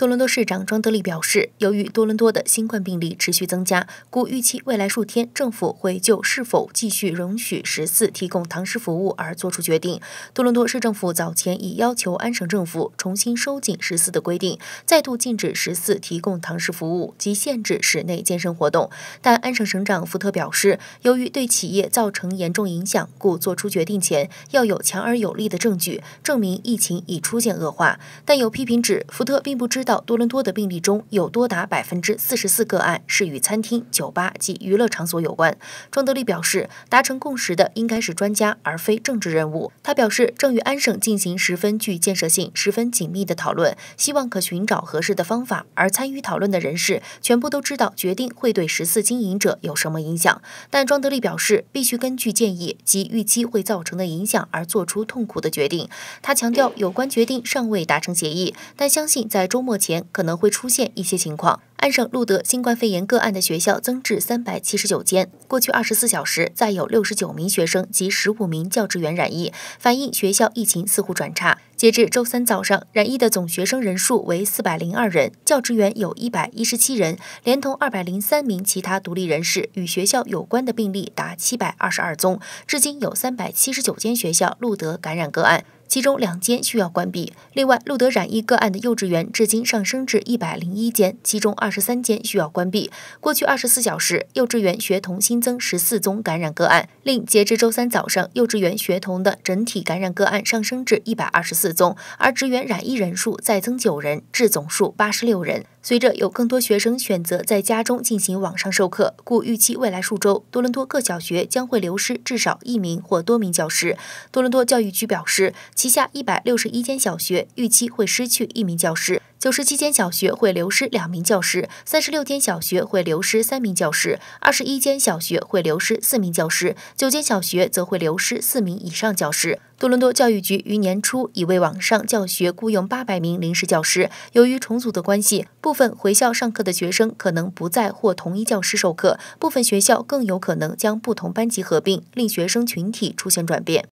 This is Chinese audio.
多伦多市长庄德利表示，由于多伦多的新冠病例持续增加，故预期未来数天政府会就是否继续容许十四提供堂食服务而做出决定。多伦多市政府早前已要求安省政府重新收紧十四的规定，再度禁止十四提供堂食服务及限制室内健身活动。但安省省长福特表示，由于对企业造成严重影响，故做出决定前要有强而有力的证据证明疫情已出现恶化。但有批评指，福特并不知道。多伦多的病例中有多达百分之四十四个案是与餐厅、酒吧及娱乐场所有关。庄德利表示，达成共识的应该是专家而非政治人物。他表示，正与安省进行十分具建设性、十分紧密的讨论，希望可寻找合适的方法。而参与讨论的人士全部都知道决定会对十四经营者有什么影响。但庄德利表示，必须根据建议及预期会造成的影响而做出痛苦的决定。他强调，有关决定尚未达成协议，但相信在周末。前可能会出现一些情况。安省录得新冠肺炎个案的学校增至三百七十九间，过去二十四小时再有六十九名学生及十五名教职员染疫，反映学校疫情似乎转差。截至周三早上，染疫的总学生人数为四百零二人，教职员有一百一十七人，连同二百零三名其他独立人士，与学校有关的病例达七百二十二宗。至今有三百七十九间学校录得感染个案，其中两间需要关闭。另外，录得染疫个案的幼稚园至今上升至一百零一间，其中二十三间需要关闭。过去二十四小时，幼稚园学童新增十四宗感染个案，令截至周三早上，幼稚园学童的整体感染个案上升至一百二十四。而职员染疫人数再增九人，至总数八十六人。随着有更多学生选择在家中进行网上授课，故预期未来数周，多伦多各小学将会流失至少一名或多名教师。多伦多教育局表示，旗下一百六十一间小学预期会失去一名教师，九十七间小学会流失两名教师，三十六间小学会流失三名教师，二十一间小学会流失四名教师，九间小学则会流失四名以上教师。多伦多教育局于年初已为网上教学雇佣八百名临时教师，由于重组的关系，部分回校上课的学生可能不再或同一教师授课，部分学校更有可能将不同班级合并，令学生群体出现转变。